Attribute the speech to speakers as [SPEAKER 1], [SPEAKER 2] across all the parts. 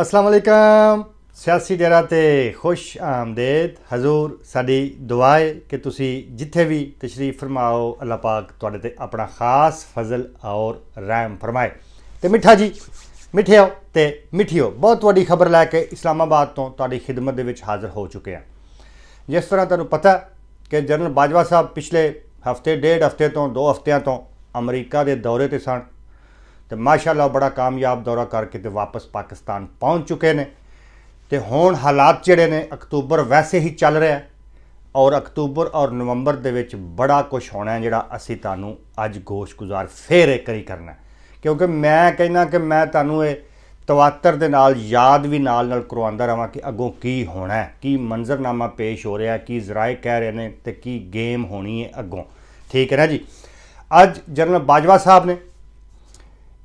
[SPEAKER 1] ਅਸਲਾਮ ਅਲੈਕਮ ਸਿਆਸੀ ਡੇਰਾ ਤੇ ਖੁਸ਼ ਆਮਦੇਦ ਹਜ਼ੂਰ ਸਾਡੀ ਦੁਆਏ ਕਿ ਤੁਸੀਂ ਜਿੱਥੇ ਵੀ ਤਸ਼ਰੀਫ ਫਰਮਾਓ ਅੱਲਾਹ ਪਾਕ ਤੁਹਾਡੇ ਤੇ ਆਪਣਾ ਖਾਸ ਫਜ਼ਲ ਔਰ ਰਹਿਮ ਫਰਮਾਏ ਤੇ ਮਿੱਠਾ ਜੀ ਮਿੱਠਿਓ ਤੇ ਮਿੱਠਿਓ ਬਹੁਤ ਵੱਡੀ ਖਬਰ ਲੈ ਕੇ ਇਸਲਾਮਾਬਾਦ ਤੋਂ ਤੁਹਾਡੀ ਖਿਦਮਤ ਦੇ ਵਿੱਚ ਹਾਜ਼ਰ ਹੋ ਚੁੱਕੇ ਆ ਜਿਸ ਤਰ੍ਹਾਂ ਤੁਹਾਨੂੰ ਪਤਾ ਕਿ ਜਨਰਲ ਬਾਜਵਾ ਸਾਹਿਬ ਪਿਛਲੇ ਹਫਤੇ ਡੇਢ ਹਫਤੇ ਤੋਂ ਦੋ ਹਫਤਿਆਂ ਤੋਂ ਅਮਰੀਕਾ ਦੇ ਦੌਰੇ ਤੇ ਸਨ ਤੇ ਮਾਸ਼ਾਅੱਲਾ ਬੜਾ ਕਾਮਯਾਬ ਦੌਰਾ ਕਰਕੇ ਤੇ ਵਾਪਸ ਪਾਕਿਸਤਾਨ ਪਹੁੰਚ ਚੁੱਕੇ ਨੇ ਤੇ ਹੁਣ ਹਾਲਾਤ ਜਿਹੜੇ ਨੇ ਅਕਤੂਬਰ ਵੈਸੇ ਹੀ ਚੱਲ ਰਿਹਾ ਔਰ ਅਕਤੂਬਰ ਔਰ ਨਵੰਬਰ ਦੇ ਵਿੱਚ ਬੜਾ ਕੁਝ ਹੋਣਾ ਜਿਹੜਾ ਅਸੀਂ ਤੁਹਾਨੂੰ ਅੱਜ ਗੋਸ਼ ਗੁਜ਼ਾਰ ਫੇਰ ਇੱਕ ਵਾਰੀ ਕਰਨਾ ਕਿਉਂਕਿ ਮੈਂ ਕਹਿੰਦਾ ਕਿ ਮੈਂ ਤੁਹਾਨੂੰ ਇਹ ਤਵਾਤਰ ਦੇ ਨਾਲ ਯਾਦ ਵੀ ਨਾਲ ਨਾਲ ਕਰਵਾਉਂਦਾ ਰਵਾਂ ਕਿ ਅੱਗੋਂ ਕੀ ਹੋਣਾ ਹੈ ਕੀ ਮੰਜ਼ਰਨਾਮਾ ਪੇਸ਼ ਹੋ ਰਿਹਾ ਕੀ ਜ਼ਰਾਏ ਕਹਿ ਰਹੇ ਨੇ ਤੇ ਕੀ ਗੇਮ ਹੋਣੀ ਹੈ ਅੱਗੋਂ ਠੀਕ ਹੈ ਨਾ ਜੀ ਅੱਜ ਜਨਰਲ ਬਾਜਵਾ ਸਾਹਿਬ ਨੇ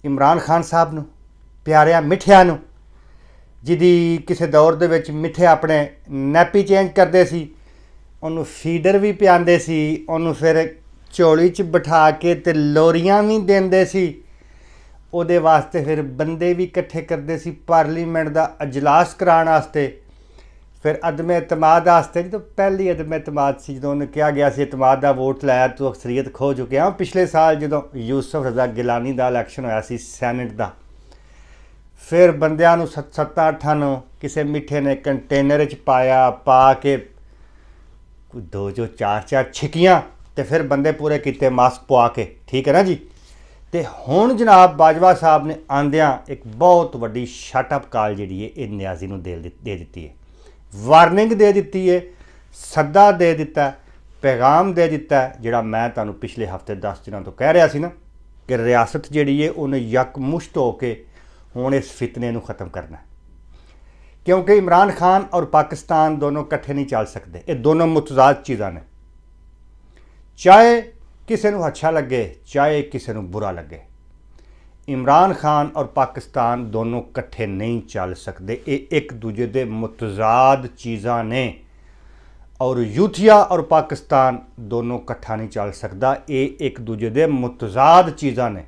[SPEAKER 1] ਇਮਰਾਨ ਖਾਨ ਸਾਹਿਬ ਨੂੰ ਪਿਆਰਿਆ ਮਿੱਠਿਆ ਨੂੰ ਜਿਹਦੀ ਕਿਸੇ ਦੌਰ ਦੇ ਵਿੱਚ ਮਿੱਠੇ ਆਪਣੇ ਨੈਪੀ ਚੇਂਜ ਕਰਦੇ ਸੀ ਉਹਨੂੰ ਫੀਡਰ ਵੀ ਪਿਆਉਂਦੇ ਸੀ ਉਹਨੂੰ ਫਿਰ ਚੋਲੀ 'ਚ ਬਿਠਾ ਕੇ ਤੇ ਲੋਰੀਆਂ ਵੀ ਦਿੰਦੇ ਸੀ ਉਹਦੇ ਵਾਸਤੇ ਫਿਰ ਬੰਦੇ ਵੀ ਇਕੱਠੇ ਕਰਦੇ ਸੀ ਪਾਰਲੀਮੈਂਟ ਦਾ اجلاس ਕਰਾਉਣ ਵਾਸਤੇ ਫਿਰ ਅਦਮ ਇਤਮਾਦ ਆਸਤੇ ਜਦੋਂ ਪਹਿਲੀ ਅਦਮ ਇਤਮਾਦ ਸੀ ਜਦੋਂ ਉਹਨੇ ਕਿਹਾ ਗਿਆ ਸੀ ਇਤਮਾਦ ਦਾ ਵੋਟ ਲਾਇਆ ਤੂੰ ਅਕਸਰੀਅਤ ਖੋ ਚੁੱਕਿਆ ਪਿਛਲੇ ਸਾਲ ਜਦੋਂ ਯੂਸਫ ਰਜ਼ਾ ਗਿਲਾਨੀ ਦਾ ਇਲੈਕਸ਼ਨ ਹੋਇਆ ਸੀ ਸੈਨੇਟ ਦਾ ਫਿਰ ਬੰਦਿਆਂ ਨੂੰ 7 8 ਨੂੰ ਕਿਸੇ ਮਿੱਠੇ ਨੇ ਕੰਟੇਨਰ 'ਚ ਪਾਇਆ ਪਾ ਕੇ ਕੋਈ ਦੋ ਜੋ ਚਾਰ ਚਾਰ ਛਿਕੀਆਂ ਤੇ ਫਿਰ ਬੰਦੇ ਪੂਰੇ ਕੀਤੇ ਮਾਸਕ ਪਵਾ ਕੇ ਠੀਕ ਹੈ ਨਾ ਜੀ ਤੇ ਹੁਣ ਜਨਾਬ ਬਾਜਵਾ ਸਾਹਿਬ ਨੇ ਆਂਦਿਆਂ ਇੱਕ ਬਹੁਤ ਵੱਡੀ ਸ਼ਟ ਅਪ ਕਾਲ ਜਿਹੜੀ ਹੈ ਇਹ ਨਿਆਜ਼ੀ ਨੂੰ ਦੇ ਦਿੱਤੀ ਹੈ ਵਾਰਨਿੰਗ ਦੇ ਦਿੱਤੀ ਹੈ ਸੱਦਾ ਦੇ ਦਿੱਤਾ ਪੈਗਾਮ ਦੇ ਦਿੱਤਾ ਜਿਹੜਾ ਮੈਂ ਤੁਹਾਨੂੰ ਪਿਛਲੇ ਹਫਤੇ 10 ਦਿਨਾਂ ਤੋਂ ਕਹਿ ਰਿਹਾ ਸੀ ਨਾ ਕਿ ਰਿਆਸਤ ਜਿਹੜੀ ਹੈ ਉਹਨੇ ਯਕਮੁਸ਼ਤ ਹੋ ਕੇ ਹੁਣ ਇਸ ਫਿਤਨੇ ਨੂੰ ਖਤਮ ਕਰਨਾ ਕਿਉਂਕਿ ਇਮਰਾਨ ਖਾਨ ਔਰ ਪਾਕਿਸਤਾਨ ਦੋਨੋਂ ਇਕੱਠੇ ਨਹੀਂ ਚੱਲ ਸਕਦੇ ਇਹ ਦੋਨੋਂ ਮੁਤਜ਼ਾਦ ਚੀਜ਼ਾਂ ਨੇ ਚਾਹੇ ਕਿਸੇ ਨੂੰ ਅੱਛਾ ਲੱਗੇ ਚਾਹੇ ਕਿਸੇ ਨੂੰ ਬੁਰਾ ਲੱਗੇ ਇਮਰਾਨ ਖਾਨ ਔਰ ਪਾਕਿਸਤਾਨ ਦੋਨੋਂ ਇਕੱਠੇ ਨਹੀਂ ਚੱਲ ਸਕਦੇ ਇਹ ਇੱਕ ਦੂਜੇ ਦੇ ਮਤਜ਼ਾਦ ਚੀਜ਼ਾਂ ਨੇ ਔਰ ਯੂਥੀਆ ਔਰ ਪਾਕਿਸਤਾਨ ਦੋਨੋਂ ਇਕੱਠਾ ਨਹੀਂ ਚੱਲ ਸਕਦਾ ਇਹ ਇੱਕ ਦੂਜੇ ਦੇ ਮਤਜ਼ਾਦ ਚੀਜ਼ਾਂ ਨੇ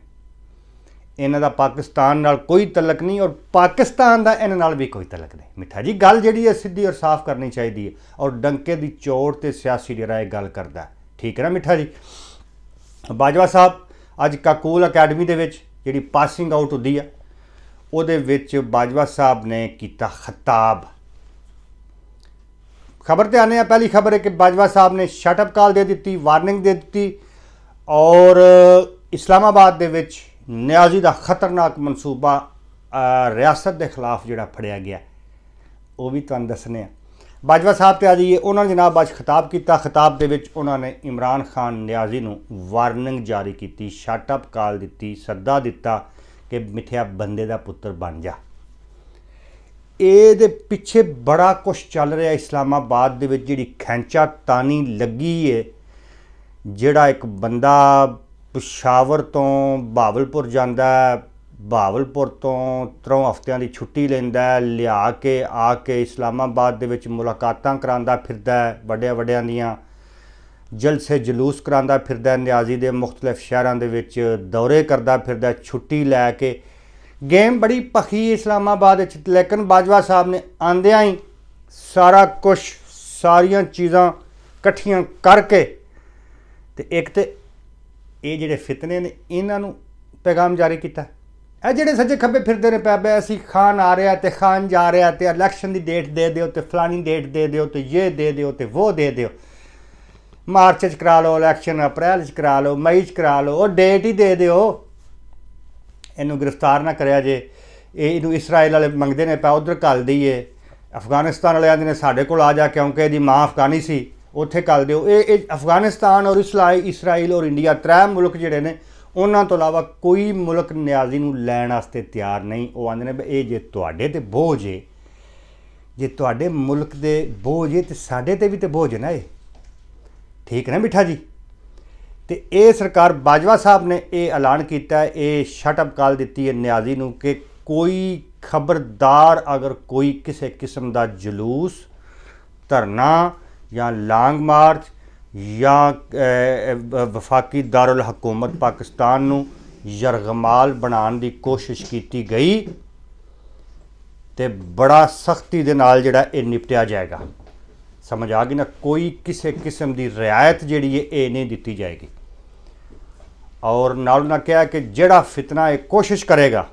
[SPEAKER 1] ਇਹਨਾਂ ਦਾ ਪਾਕਿਸਤਾਨ ਨਾਲ ਕੋਈ ਤਲਕ ਨਹੀਂ ਔਰ ਪਾਕਿਸਤਾਨ ਦਾ ਇਹਨਾਂ ਨਾਲ ਵੀ ਕੋਈ ਤਲਕ ਨਹੀਂ ਮਿੱਠਾ ਜੀ ਗੱਲ ਜਿਹੜੀ ਹੈ ਸਿੱਧੀ ਔਰ ਸਾਫ਼ ਕਰਨੀ ਚਾਹੀਦੀ ਹੈ ਔਰ ਡੰਕੇ ਦੀ ਚੋੜ ਤੇ ਸਿਆਸੀ ਜਿਹੜਾ ਇਹ ਗੱਲ ਕਰਦਾ ਠੀਕ ਹੈ ਨਾ ਮਿੱਠਾ ਜੀ ਬਾਜਵਾ ਸਾਹਿਬ ਅੱਜ ਕਾਕੂਲ ਅਕੈਡਮੀ ਦੇ ਵਿੱਚ ਜਿਹੜੀ ਪਾਸਿੰਗ ਆਊਟ ਹੁੰਦੀ ਆ ਉਹਦੇ ਵਿੱਚ ਬਾਜਵਾ ਸਾਹਿਬ ਨੇ ਕੀਤਾ ਖਤਾਬ ਖਬਰ ਤੇ ਆਨੇ ਆ ਪਹਿਲੀ ਖਬਰ ਹੈ ਕਿ ਬਾਜਵਾ ਸਾਹਿਬ ਨੇ ਸ਼ਟ ਅਪ ਕਾਲ ਦੇ ਦਿੱਤੀ ਵਾਰਨਿੰਗ ਦੇ ਦਿੱਤੀ ਔਰ ਇਸਲਾਮਾਬਾਦ ਦੇ ਵਿੱਚ ਨਿਆਜ਼ੀ ਦਾ ਖਤਰਨਾਕ ਮਨਸੂਬਾ ਰਿਆਸਤ ਦੇ ਖਿਲਾਫ ਜਿਹੜਾ ਫੜਿਆ ਗਿਆ ਉਹ ਵੀ ਤੁਹਾਨੂੰ ਦੱਸਨੇ ਆ ਬਾਜਵਾ ਸਾਹਿਬ ਤੇ ਆ ਜਾਈਏ ਉਹਨਾਂ ਨੇ ਜਨਾਬ ਅੱਜ ਖਿਤਾਬ ਕੀਤਾ ਖਿਤਾਬ ਦੇ ਵਿੱਚ ਉਹਨਾਂ ਨੇ ਇਮਰਾਨ ਖਾਨ ਨਿਆਜ਼ੀ ਨੂੰ ਵਾਰਨਿੰਗ ਜਾਰੀ ਕੀਤੀ ਸ਼ਟ ਅਪ ਕਾਲ ਦਿੱਤੀ ਸੱਦਾ ਦਿੱਤਾ ਕਿ ਮਿੱਥਿਆ ਬੰਦੇ ਦਾ ਪੁੱਤਰ ਬਣ ਜਾ ਇਹਦੇ ਪਿੱਛੇ ਬੜਾ ਕੁਝ ਚੱਲ ਰਿਹਾ ਇਸਲਾਮਾਬਾਦ ਦੇ ਵਿੱਚ ਜਿਹੜੀ ਖੈਂਚਾ ਤਾਨੀ ਲੱਗੀ ਏ ਜਿਹੜਾ ਇੱਕ ਬੰਦਾ ਪਸ਼ਾਵਰ ਤੋਂ ਬਾਵਲਪੁਰ ਜਾਂਦਾ ਬਾਵਲਪੁਰ ਤੋਂ ਤਰੋਂ ਹਫ਼ਤਿਆਂ ਦੀ ਛੁੱਟੀ ਲੈਂਦਾ ਲਿਆ ਕੇ ਆ ਕੇ ਇਸਲਾਮਾਬਾਦ ਦੇ ਵਿੱਚ ਮੁਲਾਕਾਤਾਂ ਕਰਾਂਦਾ ਫਿਰਦਾ ਵੱਡਿਆਂ ਵੱਡਿਆਂ ਦੀਆਂ ਜਲਸੇ ਜਲੂਸ ਕਰਾਂਦਾ ਫਿਰਦਾ ਨਿਆਜ਼ੀ ਦੇ ਮੁxtਲਫ ਸ਼ਹਿਰਾਂ ਦੇ ਵਿੱਚ ਦੌਰੇ ਕਰਦਾ ਫਿਰਦਾ ਛੁੱਟੀ ਲੈ ਕੇ ਗੇਮ ਬੜੀ ਪਖੀ ਇਸਲਾਮਾਬਾਦ ਵਿੱਚ ਲੇਕਿਨ ਬਾਜਵਾ ਸਾਹਿਬ ਨੇ ਆਂਦਿਆਂ ਹੀ ਸਾਰਾ ਕੁਝ ਸਾਰੀਆਂ ਚੀਜ਼ਾਂ ਇਕੱਠੀਆਂ ਕਰਕੇ ਤੇ ਇੱਕ ਤੇ ਇਹ ਜਿਹੜੇ ਫਿਤਨੇ ਨੇ ਇਹਨਾਂ ਨੂੰ ਪੈਗਾਮ ਜਾਰੀ ਕੀਤਾ ਇਹ ਜਿਹੜੇ ਸੱਜੇ ਖੱਬੇ ਫਿਰਦੇ ਨੇ ਪਿਆ ਅਸੀਂ ਖਾਨ ਆ ਰਿਹਾ ਤੇ ਖਾਨ ਜਾ ਰਿਹਾ ਤੇ ਇਲੈਕਸ਼ਨ ਦੀ ਡੇਟ ਦੇ ਦਿਓ ਤੇ ਫਲਾਣੀ ਡੇਟ ਦੇ ਦਿਓ ਤੇ ਇਹ ਦੇ ਦਿਓ ਤੇ ਉਹ ਦੇ ਦਿਓ ਮਾਰਚ ਚ ਕਰਾ ਲਓ ਇਲੈਕਸ਼ਨ ਅਪ੍ਰੈਲ ਚ ਕਰਾ ਲਓ ਮਈ ਚ ਕਰਾ ਲਓ ਉਹ ਡੇਟ ਹੀ ਦੇ ਦਿਓ ਇਹਨੂੰ ਗ੍ਰਿਫਤਾਰ ਨਾ ਕਰਿਆ ਜੇ ਇਹ ਇਹਨੂੰ ਇਸਰਾਇਲ ਵਾਲੇ ਮੰਗਦੇ ਨੇ ਪਾ ਉਧਰ ਕੱਲ ਦਈਏ ਅਫਗਾਨਿਸਤਾਨ ਵਾਲਿਆਂ ਨੇ ਸਾਡੇ ਕੋਲ ਆ ਜਾ ਕਿਉਂਕਿ ਇਹਦੀ ਮਾਂ ਅਫਗਾਨੀ ਸੀ ਉੱਥੇ ਕੱਲ ਦਿਓ ਇਹ ਅਫਗਾਨਿਸਤਾਨ ਔਰ ਇਸਲਾਈ ਇਸਰਾਇਲ ਔਰ ਇੰਡੀਆ ਤਰੇ ਮੁਲਕ ਜਿਹੜੇ ਨੇ ਉਹਨਾਂ ਤੋਂ ਇਲਾਵਾ ਕੋਈ ਮੁਲਕ ਨਿਆਜ਼ੀ ਨੂੰ ਲੈਣ ਵਾਸਤੇ ਤਿਆਰ ਨਹੀਂ ਉਹ ਆਂਦੇ ਨੇ ਇਹ ਜੇ ਤੁਹਾਡੇ ਤੇ ਬੋਝ ਏ ਜੇ ਤੁਹਾਡੇ ਮੁਲਕ ਦੇ ਬੋਝ ਏ ਤੇ ਸਾਡੇ ਤੇ ਵੀ ਤੇ ਬੋਝ ਨਾ ਏ ਠੀਕ ਨਾ ਮਿੱਠਾ ਜੀ ਤੇ ਇਹ ਸਰਕਾਰ ਬਾਜਵਾ ਸਾਹਿਬ ਨੇ ਇਹ ਐਲਾਨ ਕੀਤਾ ਇਹ ਸ਼ਟ ਅਪ ਕਾਲ ਦਿੱਤੀ ਹੈ ਨਿਆਜ਼ੀ ਨੂੰ ਕਿ ਕੋਈ ਖਬਰਦਾਰ ਅਗਰ ਕੋਈ ਕਿਸੇ ਕਿਸਮ ਦਾ ਜਲੂਸ ਧਰਨਾ ਜਾਂ ਲਾਂਗ ਮਾਰਚ ਜਾਂ ਵਫਾਕੀ ਦਾਰੁਲ ਹਕੂਮਤ ਪਾਕਿਸਤਾਨ ਨੂੰ ਯਰਗਮਾਲ ਬਣਾਉਣ ਦੀ ਕੋਸ਼ਿਸ਼ ਕੀਤੀ ਗਈ ਤੇ ਬੜਾ ਸਖਤੀ ਦੇ ਨਾਲ ਜਿਹੜਾ ਇਹ ਨਿਪਟਿਆ ਜਾਏਗਾ ਸਮਝ ਆ ਗਈ ਨਾ ਕੋਈ ਕਿਸੇ ਕਿਸਮ ਦੀ ਰਿਆਇਤ ਜਿਹੜੀ ਹੈ ਇਹ ਨਹੀਂ ਦਿੱਤੀ ਜਾਏਗੀ ਔਰ ਨਾਲ ਨਾ ਕਿਹਾ ਕਿ ਜਿਹੜਾ ਫਿਤਨਾ ਇਹ ਕੋਸ਼ਿਸ਼ ਕਰੇਗਾ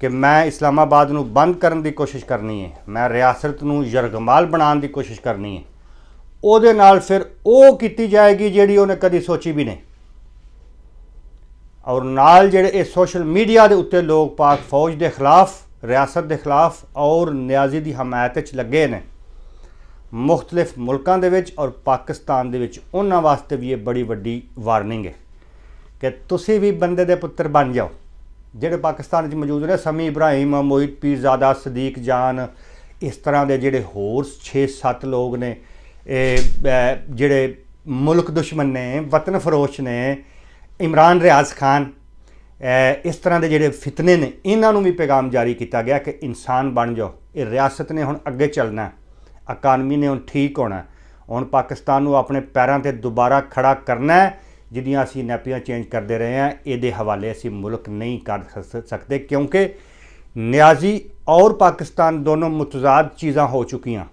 [SPEAKER 1] ਕਿ ਮੈਂ ਇਸਲਾਮਾਬਾਦ ਨੂੰ ਬੰਦ ਕਰਨ ਦੀ ਕੋਸ਼ਿਸ਼ ਕਰਨੀ ਹੈ ਮੈਂ ਰਿਆਸਤ ਨੂੰ ਯਰਗਮਾਲ ਬਣਾਉਣ ਦੀ ਕੋਸ਼ਿਸ਼ ਕਰਨੀ ਹੈ ਉਹਦੇ ਨਾਲ ਫਿਰ ਉਹ ਕੀਤੀ ਜਾਏਗੀ ਜਿਹੜੀ ਉਹਨੇ ਕਦੀ ਸੋਚੀ ਵੀ ਨਹੀਂ ਔਰ ਨਾਲ ਜਿਹੜੇ ਇਹ ਸੋਸ਼ਲ ਮੀਡੀਆ ਦੇ ਉੱਤੇ ਲੋਕ ਪਾਕ ਫੌਜ ਦੇ ਖਿਲਾਫ ਰਿਆਸਤ ਦੇ ਖਿਲਾਫ ਔਰ ਨਿਆਜ਼ੀ ਦੀ ਹਮਾਇਤ 'ਚ ਲੱਗੇ ਨੇ ਮੁxtਲਿਫ ਮੁਲਕਾਂ ਦੇ ਵਿੱਚ ਔਰ ਪਾਕਿਸਤਾਨ ਦੇ ਵਿੱਚ ਉਹਨਾਂ ਵਾਸਤੇ ਵੀ ਇਹ ਬੜੀ ਵੱਡੀ ਵਾਰਨਿੰਗ ਹੈ ਕਿ ਤੁਸੀਂ ਵੀ ਬੰਦੇ ਦੇ ਪੁੱਤਰ ਬਣ ਜਾਓ ਜਿਹੜੇ ਪਾਕਿਸਤਾਨ ਵਿੱਚ ਮੌਜੂਦ ਨੇ ਸਮੀ ਇਬਰਾਹੀਮ ਮੋਹਿਤ ਜ਼ਾਦਾ ਸਦੀਕ ਜਾਨ ਇਸ ਤਰ੍ਹਾਂ ਦੇ ਜਿਹੜੇ ਹੋਰ 6-7 ਲੋਕ ਨੇ ਇਹ ਜਿਹੜੇ ਮੁਲਕ ਦੁਸ਼ਮਣ ਨੇ ਵਤਨ ਫਰੋਸ਼ ਨੇ ਇਮਰਾਨ ਰਿਆਜ਼ ਖਾਨ ਇਸ ਤਰ੍ਹਾਂ ਦੇ ਜਿਹੜੇ ਫਿਤਨੇ ਨੇ ਇਹਨਾਂ ਨੂੰ ਵੀ ਪੈਗਾਮ ਜਾਰੀ ਕੀਤਾ ਗਿਆ ਕਿ ਇਨਸਾਨ ਬਣ ਜਾਓ ਇਹ ਰਿਆਸਤ ਨੇ ਹੁਣ ਅੱਗੇ ਚੱਲਣਾ ਇਕਨੋਮੀ ਨੇ ਹੁਣ ਠੀਕ ਹੋਣਾ ਹੁਣ ਪਾਕਿਸਤਾਨ ਨੂੰ ਆਪਣੇ ਪੈਰਾਂ ਤੇ ਦੁਬਾਰਾ ਖੜਾ ਕਰਨਾ ਹੈ ਜਿਹਦੀਆਂ ਅਸੀਂ ਨੈਪੀਆਂ ਚੇਂਜ ਕਰਦੇ ਰਹੇ ਹਾਂ ਇਹਦੇ ਹਵਾਲੇ ਅਸੀਂ ਮੁਲਕ ਨਹੀਂ ਕਰ ਸਕਦੇ ਕਿਉਂਕਿ ਨਿਆਜ਼ੀ ਔਰ ਪਾਕਿਸਤਾਨ ਦੋਨੋਂ ਮੁਤਜ਼ਾਦ ਚੀਜ਼ਾਂ ਹੋ ਚੁੱਕੀਆਂ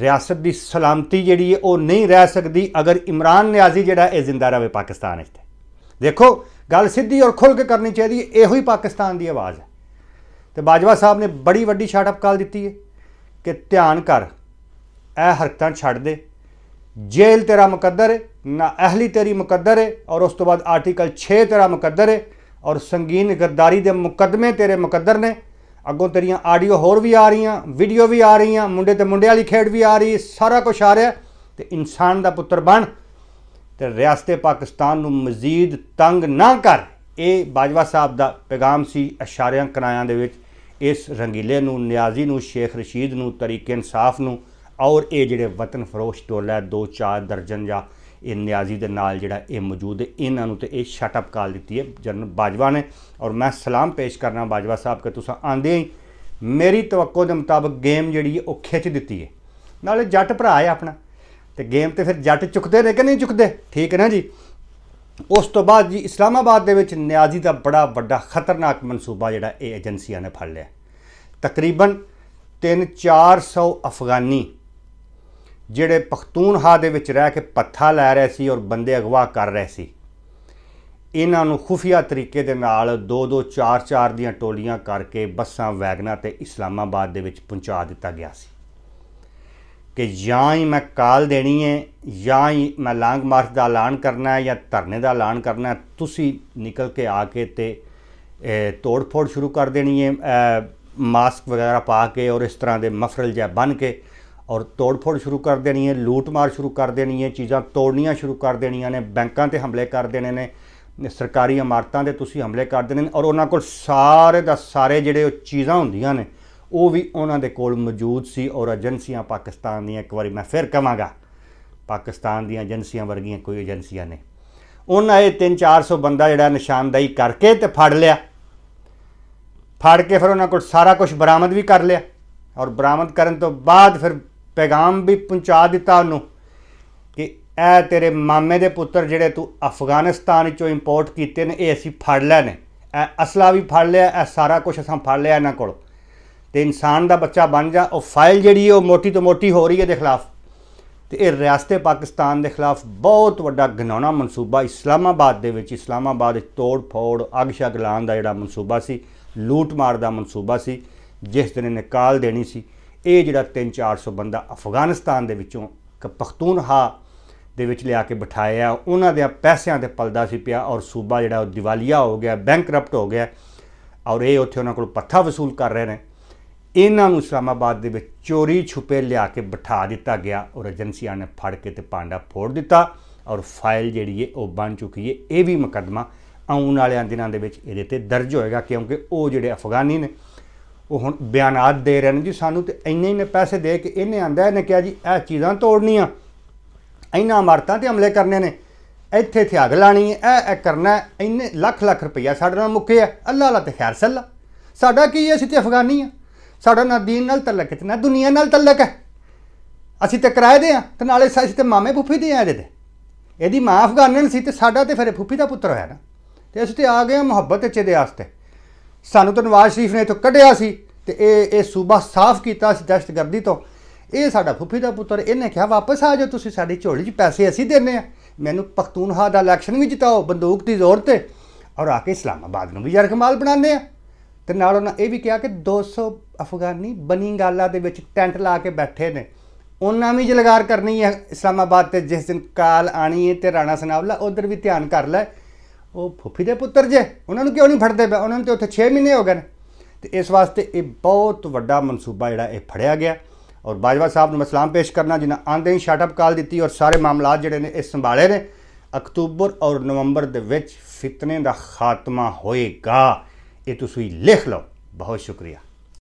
[SPEAKER 1] ਰਿਆਸਤ ਦੀ ਸਲਾਮਤੀ ਜਿਹੜੀ ਹੈ ਉਹ ਨਹੀਂ ਰਹਿ ਸਕਦੀ ਅਗਰ ਇਮਰਾਨ ਨਿਆਜ਼ੀ ਜਿਹੜਾ ਇਹ ਜ਼ਿੰਦਾ ਰਹੇ ਪਾਕਿਸਤਾਨ ਵਿੱਚ ਦੇਖੋ ਗੱਲ ਸਿੱਧੀ ਔਰ ਖੁੱਲ ਕੇ ਕਰਨੀ ਚਾਹੀਦੀ ਹੈ ਇਹੋ ਹੀ ਪਾਕਿਸਤਾਨ ਦੀ ਆਵਾਜ਼ ਹੈ ਤੇ ਬਾਜਵਾ ਸਾਹਿਬ ਨੇ ਬੜੀ ਵੱਡੀ ਸ਼ਾਟ ਅਪ ਕਾਲ ਦਿੱਤੀ ਹੈ ਕਿ ਧਿਆਨ ਕਰ ਇਹ ਹਰਕਤਾਂ ਛੱਡ ਦੇ ਜੇਲ੍ਹ ਤੇਰਾ ਮੁਕੱਦਰ ਹੈ ਨਾ ਅਹਲੀ ਤੇਰੀ ਮੁਕੱਦਰ ਹੈ ਔਰ ਉਸ ਤੋਂ ਬਾਅਦ ਆਰਟੀਕਲ 6 ਤੇਰਾ ਮੁਕੱਦਰ ਹੈ ਔਰ ਸੰਗੀਨ ਗੱਦਾਰੀ ਦੇ ਮੁਕਦਮੇ ਤੇਰੇ ਮੁਕੱਦਰ ਨੇ ਅੱਗੋਂ ਤੇਰੀਆਂ ਆਡੀਓ ਹੋਰ ਵੀ ਆ ਰਹੀਆਂ ਵੀਡੀਓ ਵੀ ਆ ਰਹੀਆਂ ਮੁੰਡੇ ਤੇ ਮੁੰਡੇ ਵਾਲੀ ਖੇਡ ਵੀ ਆ ਰਹੀ ਸਾਰਾ ਕੁਝ ਆ ਰਿਹਾ ਤੇ ਇਨਸਾਨ ਦਾ ਪੁੱਤਰ ਬਣ ਤੇ ਰਿਆਸਤੇ ਪਾਕਿਸਤਾਨ ਨੂੰ ਮਜ਼ੀਦ ਤੰਗ ਨਾ ਕਰ ਇਹ ਬਾਜਵਾ ਸਾਹਿਬ ਦਾ ਪੈਗਾਮ ਸੀ ਇਸ਼ਾਰਿਆਂ ਕਰਾਇਆਂ ਦੇ ਵਿੱਚ ਇਸ ਰੰਗੀਲੇ ਨੂੰ ਨਿਆਜ਼ੀ ਨੂੰ ਸ਼ੇਖ ਰਸ਼ੀਦ ਨੂੰ ਤਰੀਕੇ ਇਨਸਾਫ ਨੂੰ ਔਰ ਇਹ ਜਿਹੜੇ ਵਤਨ ਫਰੋਸ਼ ਟੋਲਾ ਦੋ ਚਾਰ ਦਰਜਨ ਜਾਂ ਇਹ ਨਿਆਜ਼ੀ ਦੇ ਨਾਲ ਜਿਹੜਾ ਇਹ ਮੌਜੂਦ ਹੈ ਇਹਨਾਂ ਨੂੰ ਤੇ ਇਹ ਸ਼ਟ ਅਪ ਕਾਲ ਦਿੱਤੀ ਹੈ ਜਨ ਬਾਜਵਾ ਨੇ ਔਰ ਮੈਂ ਸਲਾਮ ਪੇਸ਼ ਕਰਨਾ ਬਾਜਵਾ ਸਾਹਿਬ ਕਿ ਤੁਸੀਂ ਆਂਦੇ ਹੀ ਮੇਰੀ ਤਵਕਕ ਦੇ ਮੁਤਾਬਕ ਗੇਮ ਜਿਹੜੀ ਉਹ ਖਿੱਚ ਦਿੱਤੀ ਹੈ ਨਾਲੇ ਜੱਟ ਭਰਾ ਹੈ ਆਪਣਾ ਤੇ ਗੇਮ ਤੇ ਫਿਰ ਜੱਟ ਚੁੱਕਦੇ ਨੇ ਕਿ ਨਹੀਂ ਚੁੱਕਦੇ ਠੀਕ ਹੈ ਨਾ ਜੀ ਉਸ ਤੋਂ ਬਾਅਦ ਜੀ ਇਸਲਾਮਾਬਾਦ ਦੇ ਵਿੱਚ ਨਿਆਜ਼ੀ ਦਾ ਬੜਾ ਵੱਡਾ ਖਤਰਨਾਕ ਮਨਸੂਬਾ ਜਿਹੜਾ ਇਹ ਏਜੰਸੀਆਂ ਨੇ ਫੜ ਲਿਆ ਤਕਰੀਬਨ 3-400 ਅਫਗਾਨੀ ਜਿਹੜੇ ਪਖਤੂਨਹਾ ਦੇ ਵਿੱਚ ਰਹਿ ਕੇ ਪੱਥਾ ਲੈ ਰਹੇ ਸੀ ਔਰ ਬੰਦੇ ਅਗਵਾ ਕਰ ਰਹੇ ਸੀ ਇਹਨਾਂ ਨੂੰ ਖੁਫੀਆ ਤਰੀਕੇ ਦੇ ਨਾਲ 2-2 4-4 ਦੀਆਂ ਟੋਲੀਆਂ ਕਰਕੇ ਬੱਸਾਂ ਵੈਗਨਾਂ ਤੇ ਇਸਲਾਮਾਬਾਦ ਦੇ ਵਿੱਚ ਪਹੁੰਚਾ ਦਿੱਤਾ ਗਿਆ ਸੀ ਕਿ ਜਾਂ ਹੀ ਮੈਂ ਕਾਲ ਦੇਣੀ ਹੈ ਜਾਂ ਹੀ ਮੈਂ ਲਾਂਗ ਮਾਰਚ ਦਾ ਐਲਾਨ ਕਰਨਾ ਹੈ ਜਾਂ ਧਰਨੇ ਦਾ ਐਲਾਨ ਕਰਨਾ ਹੈ ਤੁਸੀਂ ਨਿਕਲ ਕੇ ਆ ਕੇ ਤੇ ਤੋੜ-ਫੋੜ ਸ਼ੁਰੂ ਕਰ ਦੇਣੀ ਹੈ ਮਾਸਕ ਵਗੈਰਾ ਪਾ ਕੇ ਔਰ ਇਸ ਤਰ੍ਹਾਂ ਦੇ ਮਫਰਲ ਜਿਹਾ ਬਨ ਕੇ ਔਰ ਤੋੜਫੋੜ ਸ਼ੁਰੂ ਕਰ ਦੇਣੀ ਹੈ ਲੂਟਮਾਰ ਸ਼ੁਰੂ ਕਰ ਦੇਣੀ ਹੈ ਚੀਜ਼ਾਂ ਤੋੜਨੀਆਂ ਸ਼ੁਰੂ ਕਰ ਦੇਣੀਆਂ ਨੇ ਬੈਂਕਾਂ ਤੇ ਹਮਲੇ ਕਰ ਦੇਣੇ ਨੇ ਸਰਕਾਰੀ ਇਮਾਰਤਾਂ ਦੇ ਤੁਸੀਂ ਹਮਲੇ ਕਰ ਦੇਣੇ ਨੇ ਔਰ ਉਹਨਾਂ ਕੋਲ ਸਾਰੇ ਦਾ ਸਾਰੇ ਜਿਹੜੇ ਉਹ ਚੀਜ਼ਾਂ ਹੁੰਦੀਆਂ ਨੇ ਉਹ ਵੀ ਉਹਨਾਂ ਦੇ ਕੋਲ ਮੌਜੂਦ ਸੀ ਔਰ ਏਜੰਸੀਆਂ ਪਾਕਿਸਤਾਨ ਦੀਆਂ ਇੱਕ ਵਾਰੀ ਮੈਂ ਫਿਰ ਕਵਾਂਗਾ ਪਾਕਿਸਤਾਨ ਦੀਆਂ ਏਜੰਸੀਆਂ ਵਰਗੀਆਂ ਕੋਈ ਏਜੰਸੀਆਂ ਨੇ ਉਹਨਾਂ ਇਹ 3-400 ਬੰਦਾ ਜਿਹੜਾ ਨਿਸ਼ਾਨਦਾਈ ਕਰਕੇ ਤੇ ਫੜ ਲਿਆ ਫੜ ਕੇ ਫਿਰ ਉਹਨਾਂ ਕੋਲ ਸਾਰਾ ਕੁਝ ਬਰਾਮਦ ਵੀ ਕਰ ਲਿਆ ਔਰ ਬਰਾਮਦ ਕਰਨ ਤੋਂ ਬਾਅਦ ਫਿਰ ਪੈਗਾਮ ਵੀ ਪਹੁੰਚਾ ਦਿੱਤਾ ਉਹਨੂੰ ਕਿ ਇਹ ਤੇਰੇ ਮਾਮੇ ਦੇ ਪੁੱਤਰ ਜਿਹੜੇ ਤੂੰ ਅਫਗਾਨਿਸਤਾਨ ਚੋਂ ਇੰਪੋਰਟ ਕੀਤੇ ਨੇ ਇਹ ਅਸੀਂ ਫੜ ਲੈ ਨੇ ਇਹ ਅਸਲਾ ਵੀ ਫੜ ਲਿਆ ਇਹ ਸਾਰਾ ਕੁਝ ਅਸਾਂ ਫੜ ਲਿਆ ਇਹਨਾਂ ਕੋਲ ਤੇ ਇਨਸਾਨ ਦਾ ਬੱਚਾ ਬਣ ਜਾ ਉਹ ਫਾਈਲ ਜਿਹੜੀ ਉਹ ਮੋਟੀ ਤੋਂ ਮੋਟੀ ਹੋ ਰਹੀ ਹੈ ਦੇ ਖਿਲਾਫ ਤੇ ਇਹ ਰਿਆਸਤੇ ਪਾਕਿਸਤਾਨ ਦੇ ਖਿਲਾਫ ਬਹੁਤ ਵੱਡਾ ਗਨਾਉਣਾ ਮਨਸੂਬਾ ਇਸਲਾਮਾਬਾਦ ਦੇ ਵਿੱਚ ਇਸਲਾਮਾਬਾਦ ਵਿੱਚ ਤੋੜ ਫੋੜ ਅੱਗ ਸ਼ਗਲਾਂ ਦਾ ਜਿਹੜਾ ਮਨਸੂਬਾ ਸੀ ਲੂਟ ਮਾਰ ਦਾ ਮਨਸੂਬਾ ਸੀ ਜਿਸ ਦਿਨ ਨਿਕਾਲ ਦੇਣੀ ਸੀ ਇਹ ਜਿਹੜਾ 3-400 ਬੰਦਾ ਅਫਗਾਨਿਸਤਾਨ ਦੇ ਵਿੱਚੋਂ ਪਖਤੂਨਹਾ ਦੇ ਵਿੱਚ ਲਿਆ ਕੇ ਬਿਠਾਇਆ ਉਹਨਾਂ ਦੇ ਪੈਸਿਆਂ ਤੇ ਪਲਦਾ ਸੀ ਪਿਆ ਔਰ ਸੂਬਾ ਜਿਹੜਾ ਉਹ ਦਿਵਾਲੀਆ ਹੋ ਗਿਆ ਬੈਂਕਰਪਟ ਹੋ ਗਿਆ ਔਰ ਇਹ ਉੱਥੇ ਉਹਨਾਂ ਕੋਲ ਪੱਥਾ ਵਸੂਲ ਕਰ ਰਹੇ ਨੇ ਇਹਨਾਂ ਨੂੰ ਇਸਲਾਮਾਬਾਦ ਦੇ ਵਿੱਚ ਚੋਰੀ ਛੁਪੇ ਲਿਆ ਕੇ ਬਿਠਾ ਦਿੱਤਾ ਗਿਆ ਔਰ ਏਜੰਸੀਆਂ ਨੇ ਫੜ ਕੇ ਤੇ ਪਾਂਡਾ ਫੋੜ ਦਿੱਤਾ ਔਰ ਫਾਈਲ ਜਿਹੜੀ ਹੈ ਉਹ ਬਣ ਚੁੱਕੀ ਹੈ ਇਹ ਵੀ ਮੁਕਦਮਾ ਆਉਣ ਵਾਲਿਆਂ ਦਿਨਾਂ ਦੇ ਵਿੱਚ ਇਹਦੇ ਤੇ ਦਰਜ ਹੋਏਗਾ ਕਿਉਂਕਿ ਉਹ ਜਿਹੜੇ ਅਫਗਾਨੀ ਨੇ ਉਹ ਹੁਣ ਬਿਆਨਾਤ ਦੇ ਰਹੇ ਨੇ ਜੀ ਸਾਨੂੰ ਤੇ ਇੰਨੇ ਹੀ ਨੇ ਪੈਸੇ ਦੇ ਕੇ ਇਹਨੇ ਆਂਦਾ ਇਹਨੇ ਕਿਹਾ ਜੀ ਇਹ ਚੀਜ਼ਾਂ ਤੋੜਨੀਆਂ ਇੰਨਾ ਇਮਾਰਤਾਂ ਤੇ ਹਮਲੇ ਕਰਨੇ ਨੇ ਇੱਥੇ ਇੱਥੇ ਅੱਗ ਲਾਣੀ ਹੈ ਇਹ ਇਹ ਕਰਨਾ ਇੰਨੇ ਲੱਖ ਲੱਖ ਰੁਪਈਆ ਸਾਡੇ ਨਾਲ ਮੁੱਕੇ ਆ ਅੱਲਾ ਅੱਲਾ ਤੇ ਖੈਰ ਸੱਲਾ ਸਾਡਾ ਕੀ ਹੈ ਅਸੀਂ ਤੇ ਅਫਗਾਨੀ ਆ ਸਾਡਾ ਨਾ دین ਨਾਲ ਤਲਕ ਹੈ ਨਾ ਦੁਨੀਆ ਨਾਲ ਤਲਕ ਹੈ ਅਸੀਂ ਤੇ ਕਿਰਾਏ ਦੇ ਆ ਤੇ ਨਾਲੇ ਅਸੀਂ ਤੇ ਮਾਮੇ ਫੁੱਫੀ ਦੇ ਆ ਇਹਦੇ ਤੇ ਇਹਦੀ ਮਾਂ ਅਫਗਾਨਨ ਸੀ ਤੇ ਸਾਡਾ ਤੇ ਫਿਰ ਫੁੱਫੀ ਦਾ ਪੁੱਤਰ ਹੋਇਆ ਨਾ ਤੇ ਅਸੀਂ ਤੇ ਆ ਗਏ ਮੁਹੱਬਤ ਚ ਦੇ ਆਸਤੇ ਸਾਨੂੰ ਤਾਂ ਨਵਾਜ਼ ਸ਼ਰੀਫ ਨੇ ਇਥੋਂ ਕੱਢਿਆ ਸੀ ਤੇ ਇਹ ਇਹ ਸੂਬਾ ਸਾਫ਼ ਕੀਤਾ ਸੀ ਦਸ਼ਤਗਰਦੀ ਤੋਂ ਇਹ ਸਾਡਾ ਫੁੱਫੀ ਦਾ ਪੁੱਤਰ ਇਹਨੇ ਕਿਹਾ ਵਾਪਸ ਆ ਜਾਓ ਤੁਸੀਂ ਸਾਡੀ ਝੋਲੀ 'ਚ ਪੈਸੇ ਅਸੀਂ ਦੇਨੇ ਆ ਮੈਨੂੰ ਪਖਤੂਨਖਾ ਦਾ ਇਲੈਕਸ਼ਨ ਵੀ ਜਿਤਾਓ ਬੰਦੂਕ ਦੀ ਜ਼ੋਰ ਤੇ ਔਰ ਆ ਕੇ ਇਸਲਾਮਾਬਾਦ ਨੂੰ ਵੀ ਯਾਰ ਕਮਾਲ ਬਣਾਉਂਦੇ ਆ ਤੇ ਨਾਲ ਉਹਨਾਂ ਇਹ ਵੀ ਕਿਹਾ ਕਿ 200 ਅਫਗਾਨੀ ਬਨੀਗਾਲਾ ਦੇ ਵਿੱਚ ਟੈਂਟ ਲਾ ਕੇ ਬੈਠੇ ਨੇ ਉਹਨਾਂ ਵੀ ਜਲਗਾਰ ਕਰਨੀ ਹੈ ਇਸਲਾਮਾਬਾਦ ਤੇ ਜਿਸ ਦਿਨ ਕਾਲ ਆਣੀ ਹੈ ਤੇ ਰਾਣਾ ਸਨਾਵਲਾ ਉਧਰ ਵੀ ਧਿਆਨ ਕਰ ਲੈ ਉਹ ਫੁੱਫੀ ਦੇ ਪੁੱਤਰ ਜੇ ਉਹਨਾਂ ਨੂੰ ਕਿਉਂ ਨਹੀਂ ਫੜਦੇ ਪਿਆ ਉਹਨਾਂ ਨੂੰ ਤੇ ਉੱਥੇ 6 ਮਹੀਨੇ ਹੋ ਗਏ ਨੇ ਤੇ ਇਸ ਵਾਸਤੇ ਇਹ ਬਹੁਤ ਵੱਡਾ ਮਨਸੂਬਾ ਜਿਹੜਾ ਇਹ ਫੜਿਆ ਗਿਆ ਔਰ ਬਾਜਵਾ ਸਾਹਿਬ ਨੂੰ ਸਲਾਮ ਪੇਸ਼ ਕਰਨਾ ਜਿਨ੍ਹਾਂ ਆਂਦੇ ਹੀ ਸ਼ਟਅਪ ਕਾਲ ਦਿੱਤੀ ਔਰ ਸਾਰੇ ਮਾਮਲਾ ਜਿਹੜੇ ਨੇ ਇਹ ਸੰਭਾਲੇ ਨੇ ਅਕਤੂਬਰ ਔਰ ਨਵੰਬਰ ਦੇ ਵਿੱਚ ਫਿਤਨੇ ਦਾ ਖਾਤਮਾ ਹੋਏਗਾ ਇਹ ਤੁਸੀਂ ਲਿਖ ਲਓ ਬਹੁਤ ਸ਼ੁਕਰੀਆ